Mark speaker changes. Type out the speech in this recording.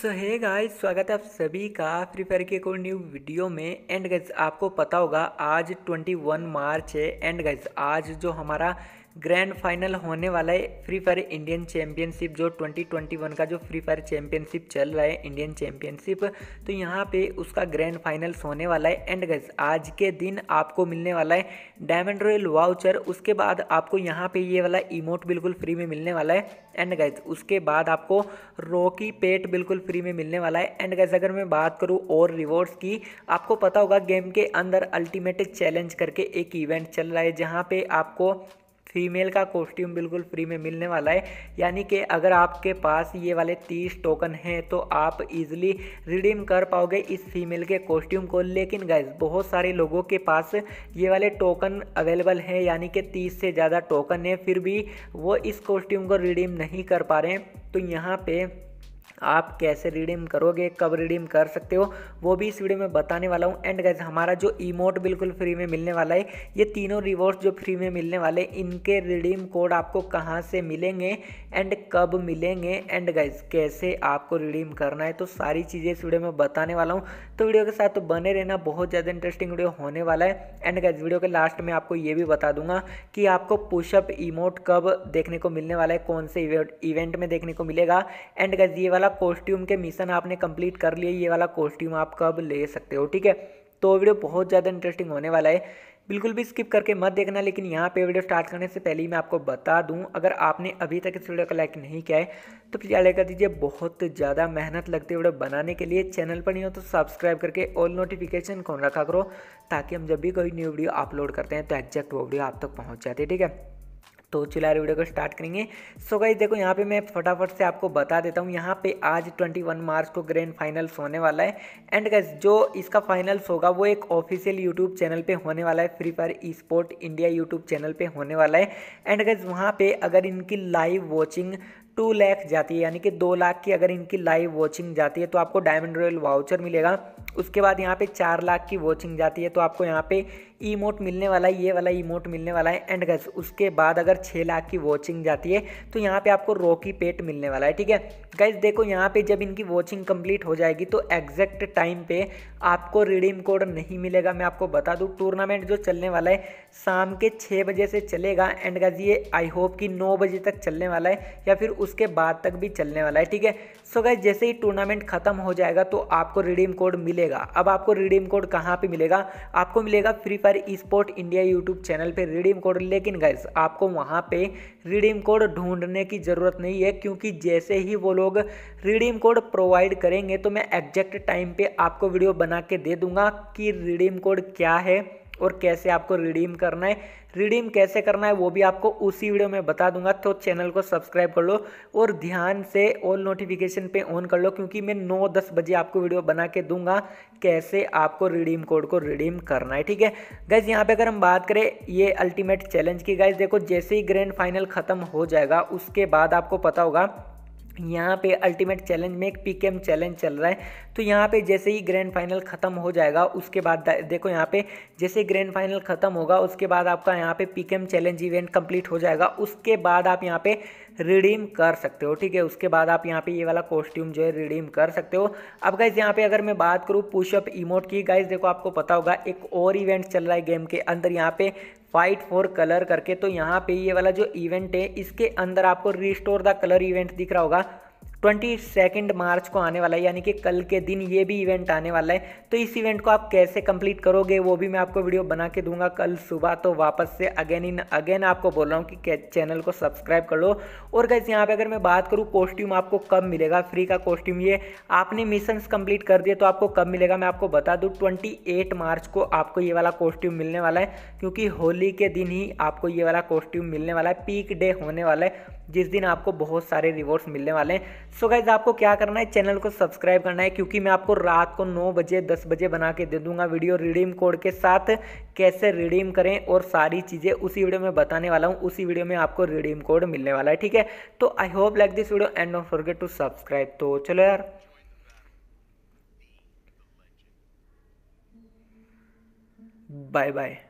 Speaker 1: सो है गाइस स्वागत है आप सभी का फ्री फायर के कोई न्यू वीडियो में एंड गाइस आपको पता होगा आज 21 मार्च है एंड गाइस आज जो हमारा ग्रैंड फाइनल होने वाला है फ्री फायर इंडियन चैम्पियनशिप जो 2021 का जो फ्री फायर चैम्पियनशिप चल रहा है इंडियन चैम्पियनशिप तो यहाँ पे उसका ग्रैंड फाइनल्स होने वाला है एंड गज आज के दिन आपको मिलने वाला है डायमंड रॉयल वाउचर उसके बाद आपको यहाँ पे ये वाला इमोट बिल्कुल फ्री में मिलने वाला है एंड गज उसके बाद आपको रॉकी पेट बिल्कुल फ्री में मिलने वाला है एंड गज अगर मैं बात करूँ और रिवॉर्ड्स की आपको पता होगा गेम के अंदर अल्टीमेट चैलेंज करके एक इवेंट चल रहा है जहाँ पर आपको फीमेल का कॉस्ट्यूम बिल्कुल फ्री में मिलने वाला है यानी कि अगर आपके पास ये वाले तीस टोकन हैं तो आप इजीली रिडीम कर पाओगे इस फीमेल के कॉस्ट्यूम को लेकिन गैस बहुत सारे लोगों के पास ये वाले टोकन अवेलेबल हैं यानी कि तीस से ज़्यादा टोकन है फिर भी वो इस कॉस्ट्यूम को रिडीम नहीं कर पा रहे हैं तो यहाँ पर आप कैसे रिडीम करोगे कब रिडीम कर सकते हो वो भी इस वीडियो में बताने वाला हूँ एंड गैस हमारा जो इमोट बिल्कुल फ्री में मिलने वाला है ये तीनों रिवॉर्ड्स जो फ्री में मिलने वाले इनके रिडीम कोड आपको कहाँ से मिलेंगे एंड कब मिलेंगे एंड गैस कैसे आपको रिडीम करना है तो सारी चीज़ें इस वीडियो में बताने वाला हूँ तो वीडियो के साथ तो बने रहना बहुत ज़्यादा इंटरेस्टिंग वीडियो होने वाला है एंड गैस वीडियो के लास्ट में आपको ये भी बता दूंगा कि आपको पुशअप इमोट कब देखने को मिलने वाला है कौन से इवेंट में देखने को मिलेगा एंड गैस ये वाला कॉस्ट्यूम के मिशन आपने कंप्लीट कर लिए ये वाला कॉस्ट्यूम आप कब ले सकते हो ठीक है तो वीडियो बहुत ज़्यादा इंटरेस्टिंग होने वाला है बिल्कुल भी स्किप करके मत देखना लेकिन यहाँ पे वीडियो स्टार्ट करने से पहले ही मैं आपको बता दूँ अगर आपने अभी तक इस वीडियो का लाइक नहीं किया है तो प्लीज़ लाइक कर दीजिए बहुत ज़्यादा मेहनत लगती है वीडियो बनाने के लिए चैनल पर नहीं हो तो सब्सक्राइब करके ऑल नोटिफिकेशन कौन रखा करो ताकि हम जब भी कोई न्यू वीडियो अपलोड करते हैं तो एग्जैक्ट वो वीडियो आप तक पहुँच जाती है ठीक है तो चिल्लार वीडियो को स्टार्ट करेंगे सो गई देखो यहाँ पे मैं फटाफट से आपको बता देता हूँ यहाँ पे आज 21 मार्च को ग्रैंड फाइनल्स होने वाला है एंड गैस जो इसका फाइनल्स होगा वो एक ऑफिशियल यूट्यूब चैनल पे होने वाला है free fire e sport India YouTube channel पे होने वाला है एंड गैस वहाँ पे अगर इनकी लाइव वॉचिंग टू लैख जाती है यानी कि दो लाख की अगर इनकी लाइव वॉचिंग जाती है तो आपको डायमंड रॉयल वाउचर मिलेगा उसके बाद यहाँ पे चार लाख की वॉचिंग जाती है तो आपको यहाँ पे ईमोट मिलने वाला है ये वाला ईमोट मिलने वाला है एंड गज उसके बाद अगर छः लाख की वॉचिंग जाती है तो यहाँ पे आपको रोकी पेट मिलने वाला है ठीक है गैस देखो यहाँ पे जब इनकी वॉचिंग कंप्लीट हो जाएगी तो एग्जैक्ट टाइम पे आपको रिडीम कोड नहीं मिलेगा मैं आपको बता दूँ टूर्नामेंट जो चलने वाला है शाम के छः बजे से चलेगा एंड गज ये आई होप कि नौ बजे तक चलने वाला है या फिर उसके बाद तक भी चलने वाला है ठीक है सो गैस जैसे ही टूर्नामेंट ख़त्म हो जाएगा तो आपको रिडीम कोड मिलेगा मिलेगा अब आपको रिडीम कोड कहाँ पे मिलेगा आपको मिलेगा free fire sport India YouTube channel पे रिडीम कोड लेकिन गैस आपको वहाँ पे रिडीम कोड ढूंढने की ज़रूरत नहीं है क्योंकि जैसे ही वो लोग रिडीम कोड प्रोवाइड करेंगे तो मैं एग्जैक्ट टाइम पर आपको वीडियो बना के दे दूँगा कि रिडीम कोड क्या है और कैसे आपको रिडीम करना है रिडीम कैसे करना है वो भी आपको उसी वीडियो में बता दूंगा तो चैनल को सब्सक्राइब कर लो और ध्यान से ऑल नोटिफिकेशन पे ऑन कर लो क्योंकि मैं 9-10 बजे आपको वीडियो बना के दूंगा कैसे आपको रिडीम कोड को रिडीम करना है ठीक है गाइज यहाँ पे अगर हम बात करें ये अल्टीमेट चैलेंज की गाइज देखो जैसे ही ग्रैंड फाइनल ख़त्म हो जाएगा उसके बाद आपको पता होगा यहाँ पे अल्टीमेट चैलेंज में एक पीकेएम चैलेंज चल रहा है तो यहाँ पे जैसे ही ग्रैंड फाइनल ख़त्म हो जाएगा उसके बाद देखो यहाँ पे जैसे ग्रैंड फाइनल ख़त्म होगा उसके बाद आपका यहाँ पे पीकेएम चैलेंज इवेंट कंप्लीट हो जाएगा उसके बाद आप यहाँ पे रिडीम कर सकते हो ठीक है उसके बाद आप यहाँ पे ये वाला कॉस्ट्यूम जो है रिडीम कर सकते हो अब गाइज यहाँ पे अगर मैं बात करूँ पुशअप इमोट की गाइज देखो आपको पता होगा एक और इवेंट चल रहा है गेम के अंदर यहाँ पे फाइट फॉर कलर करके तो यहाँ पे ये वाला जो इवेंट है इसके अंदर आपको रिस्टोर द कलर इवेंट दिख रहा होगा ट्वेंटी सेकेंड मार्च को आने वाला है यानी कि कल के दिन ये भी इवेंट आने वाला है तो इस इवेंट को आप कैसे कंप्लीट करोगे वो भी मैं आपको वीडियो बना के दूंगा कल सुबह तो वापस से अगेन इन अगेन आपको बोल रहा हूँ कि चैनल को सब्सक्राइब कर लो और कैसे यहाँ पे अगर मैं बात करूँ कॉस्ट्यूम आपको कब मिलेगा फ्री का कॉस्ट्यूम ये आपने मिशन कंप्लीट कर दिए तो आपको कब मिलेगा मैं आपको बता दूँ ट्वेंटी मार्च को आपको ये वाला कॉस्ट्यूम मिलने वाला है क्योंकि होली के दिन ही आपको ये वाला कॉस्ट्यूम मिलने वाला है पीक डे होने वाला है जिस दिन आपको बहुत सारे रिवॉर्ड्स मिलने वाले हैं सो गाइज आपको क्या करना है चैनल को सब्सक्राइब करना है क्योंकि मैं आपको रात को 9 बजे 10 बजे बना के दे दूंगा वीडियो रिडीम कोड के साथ कैसे रिडीम करें और सारी चीज़ें उसी वीडियो में बताने वाला हूँ उसी वीडियो में आपको रिडीम कोड मिलने वाला है ठीक है तो I hope like this video and don't forget to subscribe तो चलो यार बाय बाय